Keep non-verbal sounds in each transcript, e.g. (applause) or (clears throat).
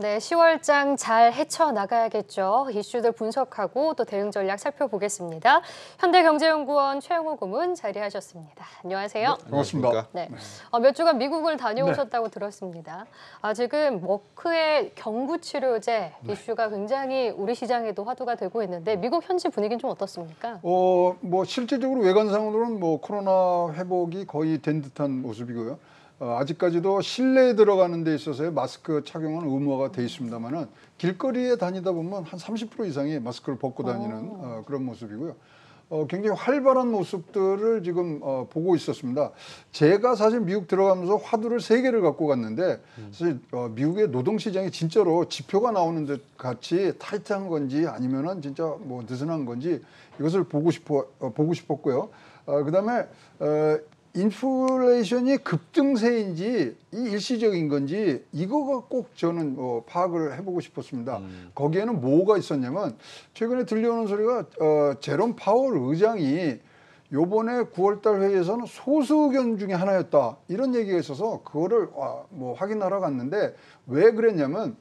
네, 10월장 잘 헤쳐나가야겠죠. 이슈들 분석하고 또 대응 전략 살펴보겠습니다. 현대경제연구원 최영호 고문 자리하셨습니다. 안녕하세요. 네, 반갑습니다. 네. 네. 어, 몇 주간 미국을 다녀오셨다고 네. 들었습니다. 아, 지금 머크의 경구치료제 네. 이슈가 굉장히 우리 시장에도 화두가 되고 있는데 미국 현지 분위기는 좀 어떻습니까? 어, 뭐실제적으로 외관상으로는 뭐 코로나 회복이 거의 된 듯한 모습이고요. 어, 아직까지도 실내에 들어가는 데 있어서의 마스크 착용은 의무화가 돼 있습니다만은 길거리에 다니다 보면 한 30% 이상이 마스크를 벗고 다니는 어. 어, 그런 모습이고요. 어, 굉장히 활발한 모습들을 지금 어, 보고 있었습니다. 제가 사실 미국 들어가면서 화두를 세 개를 갖고 갔는데 음. 사실 어, 미국의 노동 시장이 진짜로 지표가 나오는 듯 같이 타이트한 건지 아니면은 진짜 뭐 느슨한 건지 이것을 보고 싶어 어, 보고 싶었고요. 어, 그다음에 어, 인플레이션이 급등세인지 이 일시적인 건지 이거가 꼭 저는 뭐 파악을 해보고 싶었습니다. 음. 거기에는 뭐가 있었냐면 최근에 들려오는 소리가 어, 제롬 파월 의장이 요번에 9월달 회의에서는 소수 의견 중에 하나였다 이런 얘기가 있어서 그거를 와, 뭐 확인하러 갔는데 왜 그랬냐면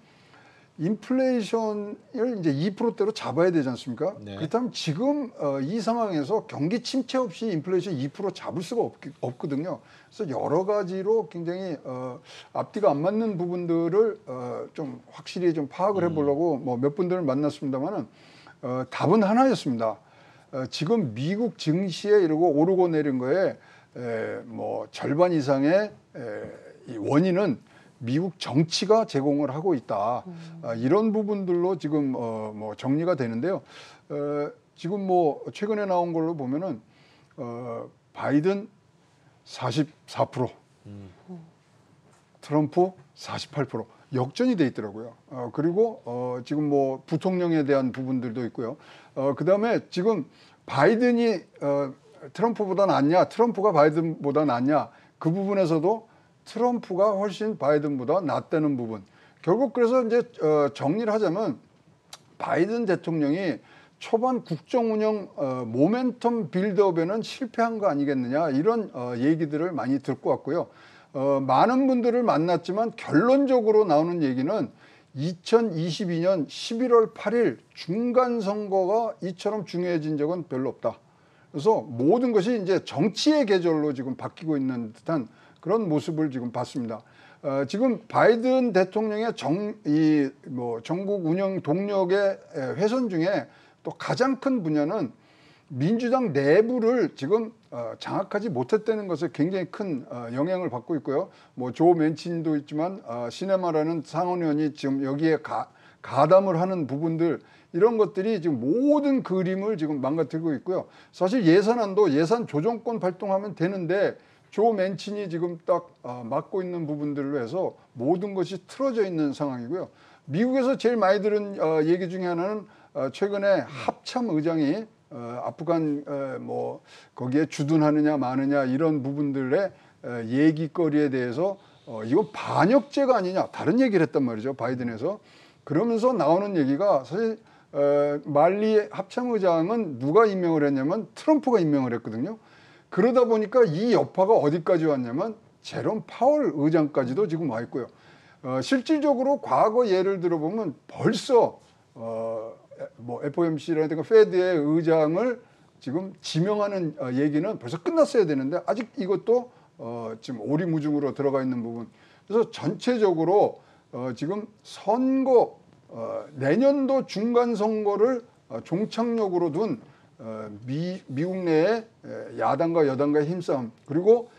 인플레이션을 이제 2%대로 잡아야 되지 않습니까? 네. 그렇다면 지금 어, 이 상황에서 경기 침체 없이 인플레이션 2% 잡을 수가 없, 없거든요. 그래서 여러 가지로 굉장히 어, 앞뒤가 안 맞는 부분들을 어, 좀 확실히 좀 파악을 음. 해보려고 음. 뭐 뭐몇 분들을 만났습니다만은 어, 답은 하나였습니다. 어, 지금 미국 증시에 이러고 오르고 내린 거에 에, 뭐 절반 이상의 에, 이 원인은 미국 정치가 제공을 하고 있다. 음. 아, 이런 부분들로 지금 어, 뭐 정리가 되는데요. 어, 지금 뭐 최근에 나온 걸로 보면은 어, 바이든 44%, 음. 트럼프 48% 역전이 돼 있더라고요. 어, 그리고 어, 지금 뭐 부통령에 대한 부분들도 있고요. 어, 그 다음에 지금 바이든이 어, 트럼프보다 낫냐, 트럼프가 바이든보다 낫냐 그 부분에서도 트럼프가 훨씬 바이든보다 낫다는 부분. 결국 그래서 이제 어, 정리를 하자면 바이든 대통령이 초반 국정 운영 어, 모멘텀 빌드업에는 실패한 거 아니겠느냐 이런 어, 얘기들을 많이 듣고 왔고요. 어, 많은 분들을 만났지만 결론적으로 나오는 얘기는 2022년 11월 8일 중간 선거가 이처럼 중요해진 적은 별로 없다. 그래서 모든 것이 이제 정치의 계절로 지금 바뀌고 있는 듯한 그런 모습을 지금 봤습니다. 어, 지금 바이든 대통령의 정, 이, 뭐, 전국 운영 동력의 훼손 중에 또 가장 큰 분야는 민주당 내부를 지금 어, 장악하지 못했다는 것에 굉장히 큰 어, 영향을 받고 있고요. 뭐, 조 맨친도 있지만, 어, 시네마라는 상원의원이 지금 여기에 가, 가담을 하는 부분들, 이런 것들이 지금 모든 그림을 지금 망가뜨리고 있고요. 사실 예산안도 예산 조정권 발동하면 되는데 조 맨친이 지금 딱 맡고 아, 있는 부분들로 해서 모든 것이 틀어져 있는 상황이고요. 미국에서 제일 많이 들은 어, 얘기 중에 하나는 어, 최근에 합참 의장이 어, 아프간 뭐 거기에 주둔하느냐 마느냐 이런 부분들의 얘기거리에 대해서 이거 반역죄가 아니냐 다른 얘기를 했단 말이죠 바이든에서 그러면서 나오는 얘기가 사실 말리 합참 의장은 누가 임명을 했냐면 트럼프가 임명을 했거든요. 그러다 보니까 이 여파가 어디까지 왔냐면 제롬 파월 의장까지도 지금 와 있고요. 어, 실질적으로 과거 예를 들어보면 벌써 어, 뭐 FOMC라든가 페드의 의장을 지금 지명하는 어, 얘기는 벌써 끝났어야 되는데 아직 이것도 어, 지금 오리무중으로 들어가 있는 부분. 그래서 전체적으로 어, 지금 선거 어, 내년도 중간 선거를 어, 종착역으로 둔 어, 미, 미국 내에 야당과 여당과의 힘싸움 그리고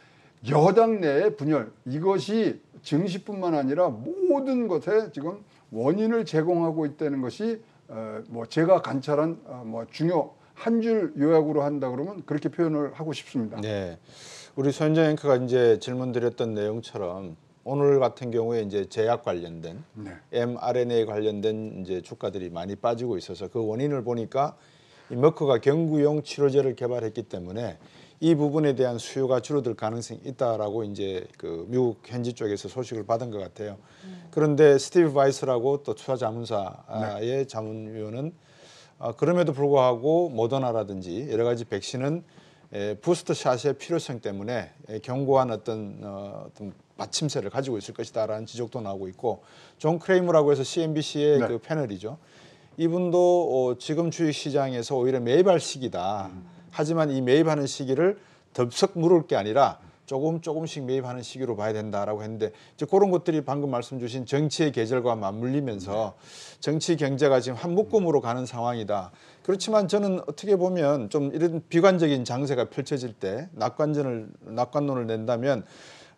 여당 내의 분열 이것이 증시뿐만 아니라 모든 것에 지금 원인을 제공하고 있다는 것이 어, 뭐 제가 관찰한 어, 뭐 중요 한 줄 요약으로 한다 그러면 그렇게 표현을 하고 싶습니다. 네, 우리 손정 앵커가 이제 질문드렸던 내용처럼 오늘 같은 경우에 이제 제약 관련된 네. mRNA 관련된 이제 주가들이 많이 빠지고 있어서 그 원인을 보니까 이 머커가 경구용 치료제를 개발했기 때문에 이 부분에 대한 수요가 줄어들 가능성이 있다라고 이제 그 미국 현지 쪽에서 소식을 받은 것 같아요. 그런데 스티브 바이스라고 또 투자 자문사의 네. 자문위원은 아, 그럼에도 불구하고 모더나라든지 여러 가지 백신은 부스트샷의 필요성 때문에 견고한 어떤, 어, 어떤 받침세를 가지고 있을 것이다라는 지적도 나오고 있고 존 크레이머라고 해서 CNBC의 네. 그 패널이죠. 이분도 어, 지금 주식시장에서 오히려 매입할 시기다. 음. 하지만 이 매입하는 시기를 덥석 물을 게 아니라 조금 조금씩 매입하는 시기로 봐야 된다라고 했는데 이제 그런 것들이 방금 말씀 주신 정치의 계절과 맞물리면서 정치 경제가 지금 한 묶음으로 가는 상황이다. 그렇지만 저는 어떻게 보면 좀 이런 비관적인 장세가 펼쳐질 때 낙관전을 낙관론을 낸다면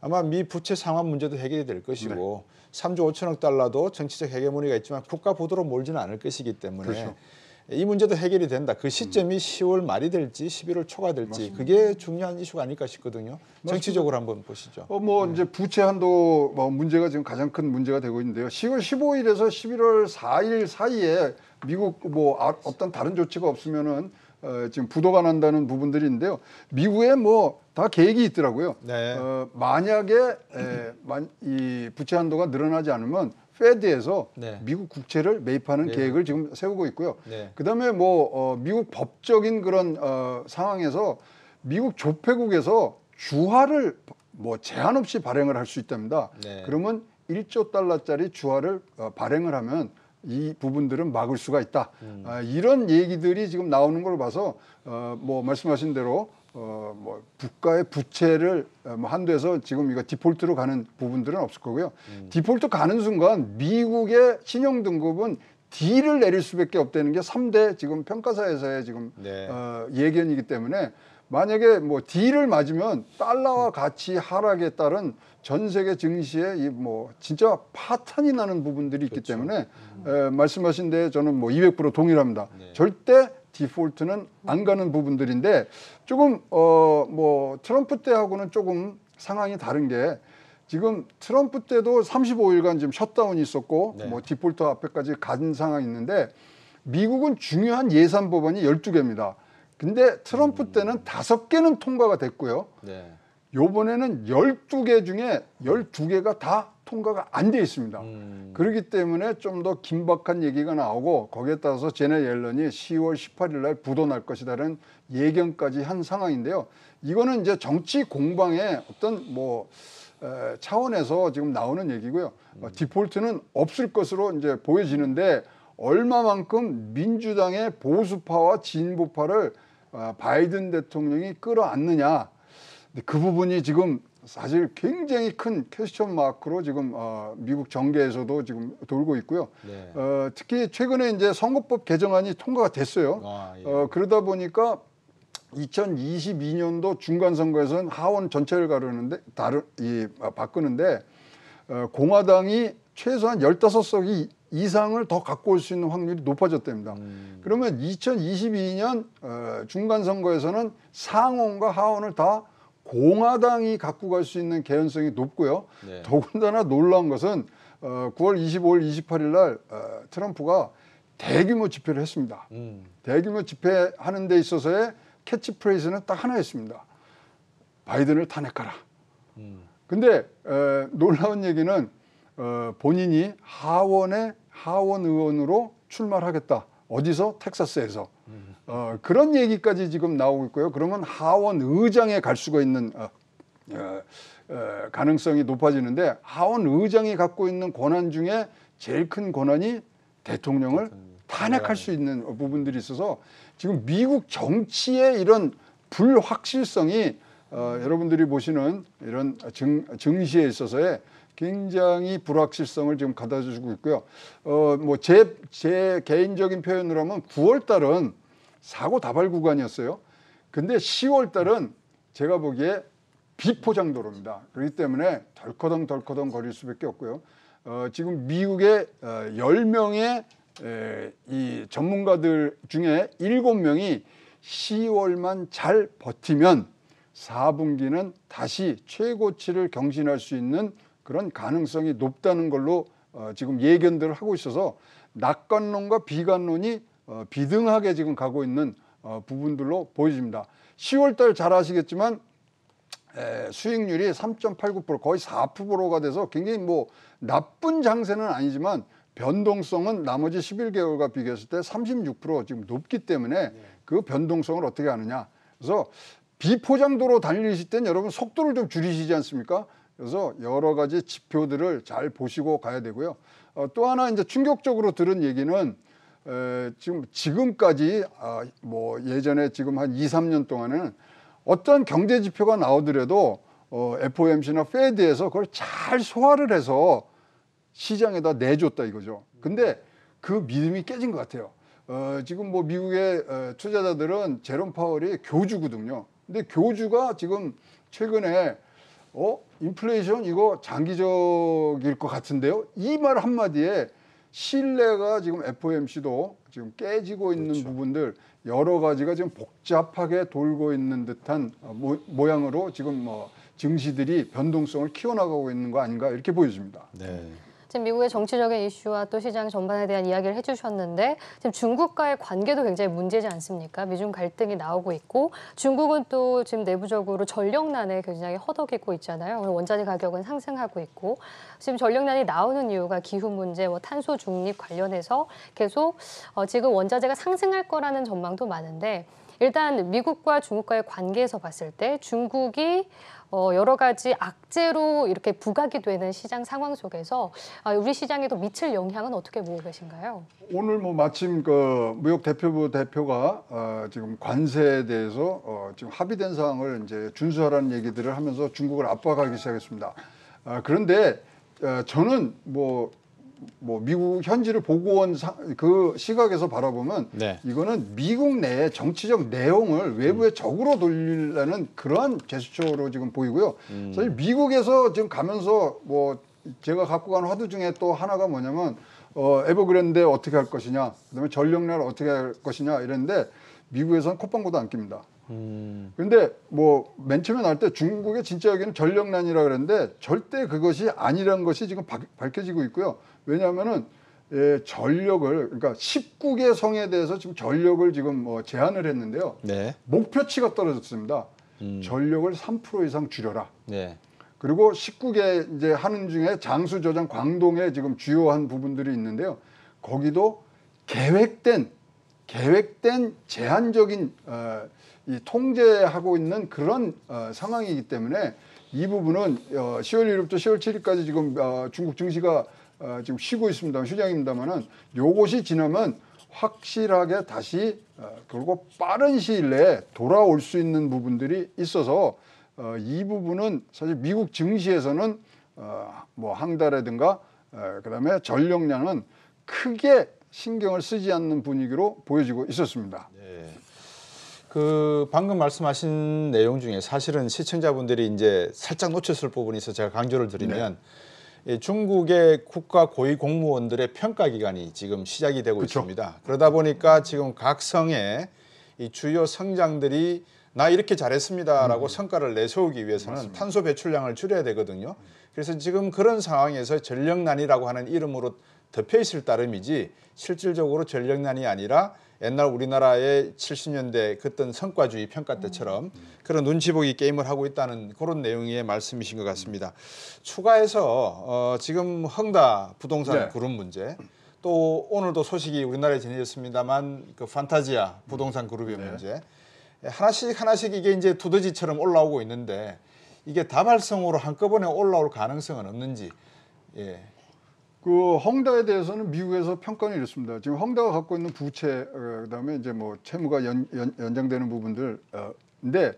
아마 미 부채 상환 문제도 해결이 될 것이고 네. 3조 5천억 달러도 정치적 해결문의가 있지만 국가 보도로 몰지는 않을 것이기 때문에 그렇죠. 이 문제도 해결이 된다. 그 시점이 음. 10월 말이 될지 11월 초가 될지 맞습니다. 그게 중요한 이슈가 아닐까 싶거든요. 맞습니다. 정치적으로 한번 보시죠. 어, 뭐 네. 이제 부채 한도 뭐 문제가 지금 가장 큰 문제가 되고 있는데요. 10월 15일에서 11월 4일 사이에 미국 뭐 아, 어떤 다른 조치가 없으면은 어, 지금 부도가 난다는 부분들인데요. 미국에 뭐 다 계획이 있더라고요. 네. 어, 만약에 에, 만, 이 부채 한도가 늘어나지 않으면 페드에서 네. 미국 국채를 매입하는 네. 계획을 지금 세우고 있고요. 네. 그다음에 뭐 어, 미국 법적인 그런 어, 상황에서 미국 조폐국에서 주화를 뭐 제한 없이 발행을 할 수 있답니다. 네. 그러면 1조 달러짜리 주화를 어, 발행을 하면 이 부분들은 막을 수가 있다. 음. 아, 이런 얘기들이 지금 나오는 걸 봐서 어, 뭐 말씀하신 대로 어, 뭐 국가의 부채를 어, 뭐 한도에서 지금 이거 디폴트로 가는 부분들은 없을 거고요. 음. 디폴트 가는 순간 미국의 신용 등급은 D를 내릴 수밖에 없다는 게 3대 지금 평가사에서의 지금 네. 어, 예견이기 때문에 만약에 뭐 D를 맞으면 달러와 같이 하락에 따른 전 세계 증시에 이뭐 진짜 파탄이 나는 부분들이 있기 그렇죠. 때문에 음. 에, 말씀하신 데 저는 뭐 200% 동일합니다. 네. 절대 디폴트는 안 가는 부분들인데 조금 어 뭐 트럼프 때하고는 조금 상황이 다른 게 지금 트럼프 때도 35일간 지금 셧다운이 있었고 네. 뭐 디폴트 앞에까지 간 상황이 있는데 미국은 중요한 예산 법안이 12개입니다. 근데 트럼프 음. 때는 다섯 개는 통과가 됐고요. 네. 요번에는 열두 개 중에 열두 개가다 통과가 안 돼 있습니다. 음. 그렇기 때문에 좀 더 긴박한 얘기가 나오고 거기에 따라서 제네 옐런이 10월 18일 날 부도날 것이라는 예견까지 한 상황인데요. 이거는 이제 정치 공방의 어떤 뭐 차원에서 지금 나오는 얘기고요. 어, 음. 디폴트는 없을 것으로 이제 보여지는데 얼마만큼 민주당의 보수파와 진보파를 아, 바이든 대통령이 끌어안느냐 그 부분이 지금 사실 굉장히 큰 퀘스천 마크로 지금 어, 미국 정계에서도 지금 돌고 있고요. 네. 어, 특히 최근에 이제 선거법 개정안이 통과가 됐어요. 아, 예. 어, 그러다 보니까 2022년도 중간 선거에서는 하원 전체를 가르는데 다른 이 아, 바꾸는데 어, 공화당이 최소한 15석이 이상을 더 갖고 올 수 있는 확률이 높아졌답니다. 음. 그러면 2022년 어, 중간 선거에서는 상원과 하원을 다 공화당이 갖고 갈 수 있는 개연성이 높고요. 네. 더군다나 놀라운 것은 9월 25일, 28일 날 어, 트럼프가 대규모 집회를 했습니다. 음. 대규모 집회하는 데 있어서의 캐치프레이즈는 딱 하나였습니다. 바이든을 탄핵하라. 음. 근데 에, 놀라운 얘기는 어, 본인이 하원의 하원 의원으로 출마를 하겠다. 어디서? 텍사스에서. 어, 그런 얘기까지 지금 나오고 있고요. 그러면 하원 의장에 갈 수가 있는 어, 어, 어, 가능성이 높아지는데 하원 의장이 갖고 있는 권한 중에 제일 큰 권한이 대통령을 탄핵할 네. 수 있는 부분들이 있어서 지금 미국 정치의 이런 불확실성이 어, 여러분들이 보시는 이런 증, 증시에 있어서의 굉장히 불확실성을 지금 가다주고 있고요. 어, 뭐, 제, 제 개인적인 표현으로 하면 9월 달은 사고 다발 구간이었어요. 근데 10월 달은 제가 보기에 비포장 도로입니다. 그렇기 때문에 덜커덩 덜커덩 거릴 수밖에 없고요. 어, 지금 미국의 어, 10명의 에, 이 전문가들 중에 7명이 10월만 잘 버티면 4분기는 다시 최고치를 경신할 수 있는 그런 가능성이 높다는 걸로 어, 지금 예견들을 하고 있어서 낙관론과 비관론이 어, 비등하게 지금 가고 있는 어, 부분들로 보여집니다. 10월달 잘 아시겠지만 에, 수익률이 3.89% 거의 4%가 돼서 굉장히 뭐 나쁜 장세는 아니지만 변동성은 나머지 11개월과 비교했을 때 36% 지금 높기 때문에 그 변동성을 어떻게 하느냐. 그래서 비포장도로 달리실 땐 여러분 속도를 좀 줄이시지 않습니까? 그래서 여러 가지 지표들을 잘 보시고 가야 되고요. 어, 또 하나 이제 충격적으로 들은 얘기는 에, 지금 지금까지 아, 뭐 예전에 지금 한 2, 3년 동안은 어떤 경제 지표가 나오더라도 어, FOMC나 페드에서 그걸 잘 소화를 해서 시장에다 내줬다 이거죠. 근데 그 믿음이 깨진 것 같아요. 어, 지금 뭐 미국의 어, 투자자들은 제롬 파월이 교주거든요. 근데 교주가 지금 최근에 어 인플레이션 이거 장기적일 것 같은데요. 이 말 한마디에 신뢰가 지금 FOMC도 지금 깨지고 있는 그렇죠. 부분들 여러 가지가 지금 복잡하게 돌고 있는 듯한 어, 모, 모 양으로 지금 뭐 증시들이 변동성을 키워나가고 있는 거 아닌가 이렇게 보여집니다. 네. 지금 미국의 정치적인 이슈와 또 시장 전반에 대한 이야기를 해주셨는데 지금 중국과의 관계도 굉장히 문제지 않습니까? 미중 갈등이 나오고 있고 중국은 또 지금 내부적으로 전력난에 굉장히 허덕이고 있잖아요. 원자재 가격은 상승하고 있고 지금 전력난이 나오는 이유가 기후 문제, 뭐 탄소 중립 관련해서 계속 어, 지금 원자재가 상승할 거라는 전망도 많은데 일단 미국과 중국과의 관계에서 봤을 때 중국이 어, 여러 가지 악재로 이렇게 부각이 되는 시장 상황 속에서 아, 우리 시장에도 미칠 영향은 어떻게 보고 계신가요? 오늘 뭐 마침 그 무역 대표부 대표가 어, 지금 관세에 대해서 어, 지금 합의된 사항을 이제 준수하라는 얘기들을 하면서 중국을 압박하기 시작했습니다. 아, 그런데 어, 저는 뭐뭐 미국 현지를 보고 온 그 시각에서 바라보면 네. 이거는 미국 내의 정치적 내용을 외부에 음. 적으로 돌리려는 그러한 제스처로 지금 보이고요. 음. 사실 미국에서 지금 가면서 뭐 제가 갖고 간 화두 중에 또 하나가 뭐냐면 어 에버그랜드 어떻게 할 것이냐, 그다음에 전력난을 어떻게 할 것이냐 이런데 미국에서는 콧방구도 안 낍니다. 음. 근데 뭐 맨 처음에 나올 때 중국의 진짜 여기는 전력난이라 그랬는데 절대 그것이 아니라는 것이 지금 밝혀지고 있고요. 왜냐하면은 예, 전력을 그러니까 19개 성에 대해서 지금 전력을 지금 뭐 제한을 했는데요. 네. 목표치가 떨어졌습니다. 음. 전력을 3% 이상 줄여라. 네. 그리고 19개 이제 하는 중에 장수 저장 광동에 지금 주요한 부분들이 있는데요. 거기도 계획된 계획된 제한적인 어, 이 통제하고 있는 그런 어, 상황이기 때문에 이 부분은 어, 10월 1일부터 10월 7일까지 지금 어, 중국 증시가 어, 지금 쉬고 있습니다. 휴장입니다만은 요것이 지나면 확실하게 다시 어, 그리고 빠른 시일 내에 돌아올 수 있는 부분들이 있어서 어, 이 부분은 사실 미국 증시에서는 어, 뭐항달이든가 어, 그다음에 전력량은 크게 신경을 쓰지 않는 분위기로 보여지고 있었습니다. 네. 그 방금 말씀하신 내용 중에 사실은 시청자분들이 이제 살짝 놓쳤을 부분이 있어 제가 강조를 드리면 네. 예, 중국의 국가 고위 공무원들의 평가 기간이 지금 시작이 되고 그쵸. 있습니다. 그러다 보니까 지금 각 성의 이 주요 성장들이 나 이렇게 잘했습니다라고 음. 성과를 내세우기 위해서는 맞습니다. 탄소 배출량을 줄여야 되거든요. 그래서 지금 그런 상황에서 전력난이라고 하는 이름으로 덮여 있을 따름이지 실질적으로 전력난이 아니라 옛날 우리나라의 70년대 그땐 성과주의 평가 때처럼 그런 눈치 보기 게임을 하고 있다는 그런 내용의 말씀이신 것 같습니다. 추가해서 어, 지금 헝다 부동산 네. 그룹 문제 또 오늘도 소식이 우리나라에 전해졌습니다만 그 판타지아 부동산 그룹의 네. 문제 하나씩 하나씩 이게 이제 두더지처럼 올라오고 있는데 이게 다발성으로 한꺼번에 올라올 가능성은 없는지 예, 그 헝다에 대해서는 미국에서 평가는 이렇습니다. 지금 헝다가 갖고 있는 부채 어, 그다음에 이제 뭐 채무가 연, 연, 연 장되는 부분들 어, 근데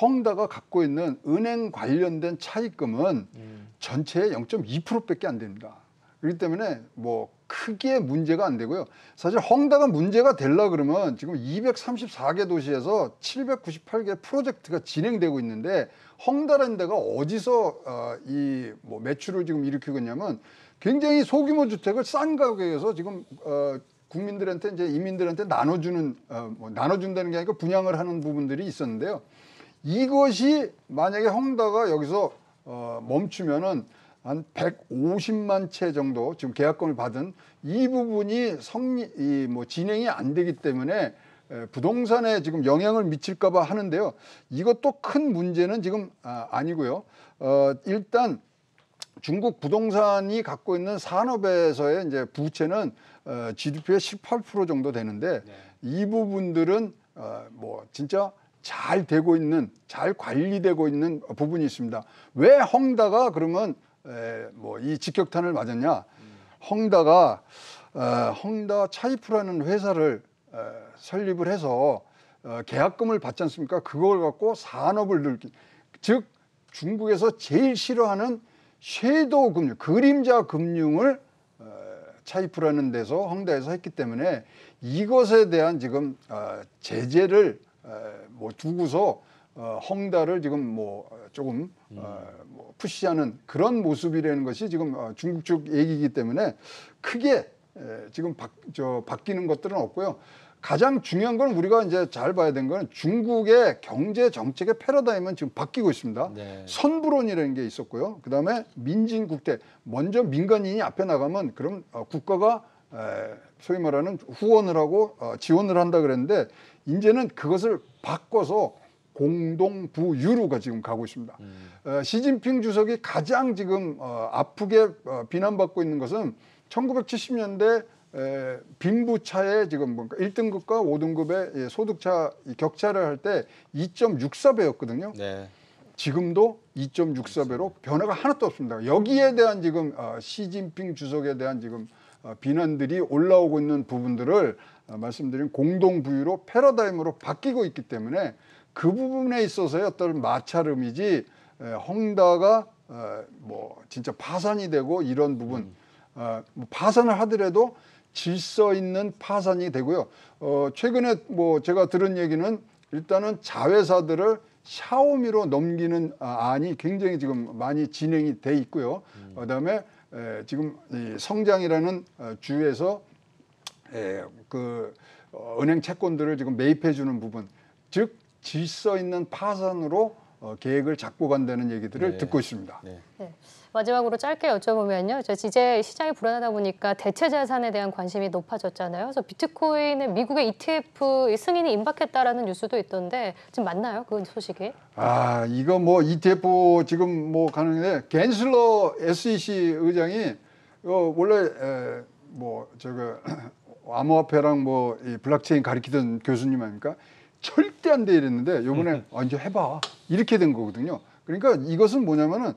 헝다가 갖고 있는 은행 관련된 차입금은 음. 전체의 0.2%밖에 안 됩니다. 그렇기 때문에 뭐 크게 문제가 안 되고요. 사실 헝다가 문제가 되려 그러면 지금 234개 도시에서 798개 프로젝트가 진행되고 있는데 헝다라는 데가 어디서 어, 이뭐 매출을 지금 일으키고 있냐면 굉장히 소규모 주택을 싼 가격에서 지금 어, 국민들한테 이제 이민들한테 나눠주는 어, 뭐 나눠준다는 게 아니고 분양을 하는 부분들이 있었는데요. 이것이 만약에 헝다가 여기서 어, 멈추면은 한 150만 채 정도 지금 계약금을 받은 이 부분이 성리 이뭐 진행이 안 되기 때문에 부동산에 지금 영향을 미칠까봐 하는데요. 이것도 큰 문제는 지금 아, 아니고요. 어, 일단 중국 부동산이 갖고 있는 산업에서의 이제 부채는 어, GDP의 18% 정도 되는데 네. 이 부분들은 어, 뭐 진짜 잘 되고 있는 잘 관리되고 있는 부분이 있습니다. 왜 헝다가 그러면 뭐 이 직격탄을 맞았냐? 음. 헝다가 어, 헝다 차이프라는 회사를 에, 어, 설립을 해서 어, 계약금을 받지 않습니까? 그걸 갖고 산업을 늘기 즉 중국에서 제일 싫어하는 섀도우 금융, 그림자 금융을 어, 차이프라는 데서 홍대에서 했기 때문에 이것에 대한 지금 어, 제재를 어, 뭐 두고서 헝다를 지금 뭐 조금 어, 뭐 푸시하는 그런 모습이라는 것이 지금 어, 중국 쪽 얘기이기 때문에 크게 에, 지금 바, 저, 바, 뀌는 것들은 없고요. 가장 중요한 건 우리가 이제 잘 봐야 되는 건 중국의 경제 정책의 패러다임은 지금 바뀌고 있습니다. 네. 선불원이라는 게 있었고요. 그다음에 민진국대 먼저 민간인이 앞에 나가면 그럼 어, 국가가 에, 소위 말하는 후원을 하고 어, 지원을 한다 그랬는데 이제는 그것을 바꿔서 공동 부유로가 지금 가고 있습니다. 음. 시진핑 주석이 가장 지금 어, 아프게 어, 비난받고 있는 것은 1970년대 에, 빈부차에 지금 뭔가 1등급과 5등급의 예, 소득차 격차를 할 때 2.64배였거든요. 네. 지금도 2.64배로 변화가 하나도 없습니다. 여기에 대한 지금 어, 시진핑 주석에 대한 지금 어, 비난들이 올라오고 있는 부분들을 어, 말씀드린 공동부유로 패러다임으로 바뀌고 있기 때문에 그 부분에 있어서의 어떤 마찰음이지 에, 헝다가 에, 어, 뭐 진짜 파산이 되고 이런 부분 음. 어, 뭐 파산을 하더라도 질서 있는 파산이 되고요. 어, 최근에 뭐 제가 들은 얘기는 일단은 자회사들을 샤오미로 넘기는 아, 안이 굉장히 지금 많이 진행이 돼 있고요. 음. 어, 그다음에 에, 지금 이 성장이라는 어, 주에서 에, 그 어, 은행 채권들을 지금 매입해 주는 부분, 즉 질서 있는 파산으로 어, 계획을 잡고 간다는 얘기들을 네. 듣고 있습니다. 네. 네. 마지막으로 짧게 여쭤보면요. 저 이제 시장이 불안하다 보니까 대체 자산에 대한 관심이 높아졌잖아요. 그래서 비트코인은 미국의 ETF 승인이 임박했다라는 뉴스도 있던데 지금 맞나요? 그 소식이? 아 이거 뭐 ETF 지금 뭐가능해 갠슬러 SEC 의장이 어, 원래 에, 뭐 저거 (clears throat) 암호화폐랑 뭐 이 블록체인 가리키던 교수님 아닙니까? 절대 안 돼 이랬는데 요번에 음. 아, 이제 해봐 이렇게 된 거거든요. 그러니까 이것은 뭐냐면은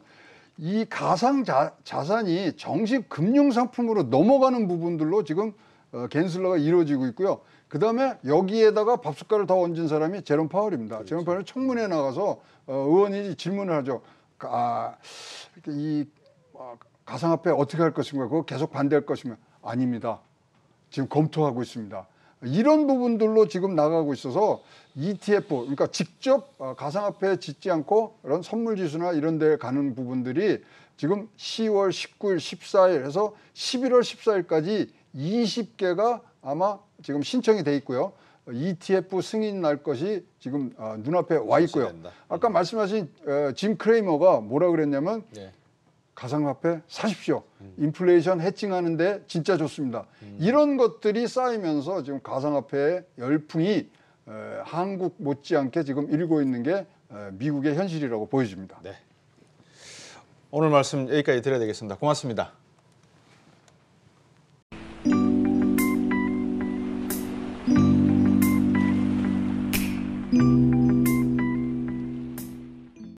이 가상 자, 산이 정식 금융 상품으로 넘어가는 부분들로 지금 어, 갠슬러가 이루어지고 있고요. 그 다음에 여기에다가 밥숟가락을 더 얹은 사람이 제롬 파월입니다. 그렇죠. 제롬 파월 청문회에 나가서 어, 의원이 질문을 하죠. 아, 이 아, 가상화폐 어떻게 할 것인가? 그거 계속 반대할 것인가? 아닙니다. 지금 검토하고 있습니다. 이런 부분들로 지금 나가고 있어서 ETF, 그러니까 직접 어, 가상화폐에 짓지 않고 이런 선물지수나 이런 데 가는 부분들이 지금 10월 19일, 14일 해서 11월 14일까지 20개가 아마 지금 신청이 돼 있고요. ETF 승인 날 것이 지금 어, 눈앞에 와 있고요. 아까 음. 말씀하신 어, 짐 크레이머가 뭐라 그랬냐면 네. 가상화폐 사십시오. 음. 인플레이션 해칭하는데 진짜 좋습니다. 음. 이런 것들이 쌓이면서 지금 가상화폐의 열풍이 에, 한국 못지않게 지금 일고 있는 게 에, 미국의 현실이라고 보여집니다. 네. 오늘 말씀 여기까지 드려야 되겠습니다. 고맙습니다.